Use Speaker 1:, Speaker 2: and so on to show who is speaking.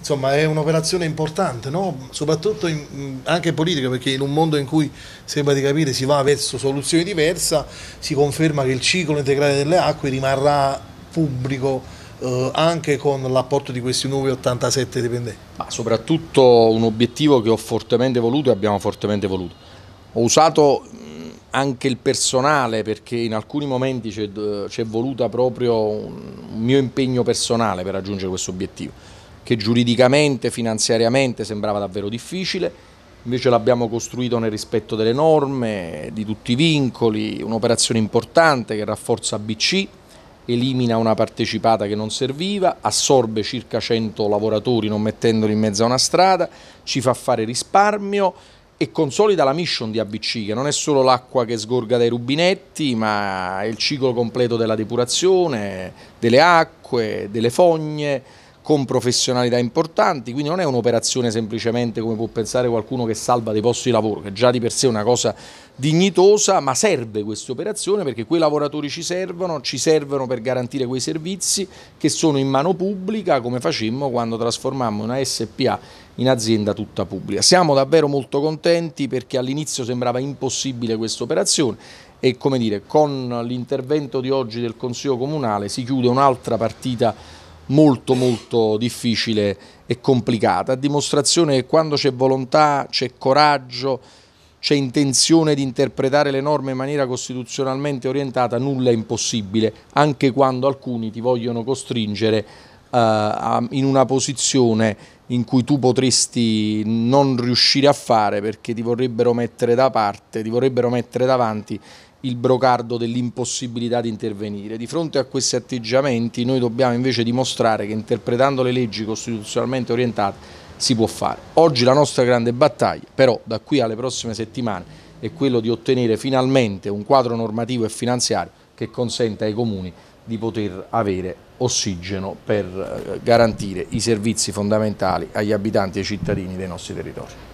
Speaker 1: insomma è un'operazione importante, no? soprattutto in, anche politica, perché in un mondo in cui sembra di capire si va verso soluzioni diverse, si conferma che il ciclo integrale delle acque rimarrà pubblico. Eh, anche con l'apporto di questi nuovi 87
Speaker 2: dipendenti. Ma soprattutto un obiettivo che ho fortemente voluto e abbiamo fortemente voluto. Ho usato anche il personale perché in alcuni momenti c'è è voluta proprio un mio impegno personale per raggiungere questo obiettivo che giuridicamente, finanziariamente sembrava davvero difficile, invece l'abbiamo costruito nel rispetto delle norme, di tutti i vincoli, un'operazione importante che rafforza BC, elimina una partecipata che non serviva, assorbe circa 100 lavoratori non mettendoli in mezzo a una strada, ci fa fare risparmio e consolida la mission di ABC che non è solo l'acqua che sgorga dai rubinetti ma è il ciclo completo della depurazione, delle acque, delle fogne, con professionalità importanti, quindi non è un'operazione semplicemente come può pensare qualcuno che salva dei posti di lavoro, che già di per sé è una cosa dignitosa, ma serve questa operazione perché quei lavoratori ci servono, ci servono per garantire quei servizi che sono in mano pubblica, come facemmo quando trasformammo una SPA in azienda tutta pubblica. Siamo davvero molto contenti perché all'inizio sembrava impossibile questa operazione e come dire, con l'intervento di oggi del Consiglio Comunale si chiude un'altra partita molto molto difficile e complicata, a dimostrazione che quando c'è volontà, c'è coraggio, c'è intenzione di interpretare le norme in maniera costituzionalmente orientata, nulla è impossibile, anche quando alcuni ti vogliono costringere eh, in una posizione in cui tu potresti non riuscire a fare perché ti vorrebbero mettere da parte, ti vorrebbero mettere davanti il brocardo dell'impossibilità di intervenire. Di fronte a questi atteggiamenti noi dobbiamo invece dimostrare che interpretando le leggi costituzionalmente orientate si può fare. Oggi la nostra grande battaglia, però da qui alle prossime settimane, è quello di ottenere finalmente un quadro normativo e finanziario che consenta ai comuni di poter avere ossigeno per eh, garantire i servizi fondamentali agli abitanti e ai cittadini dei nostri territori.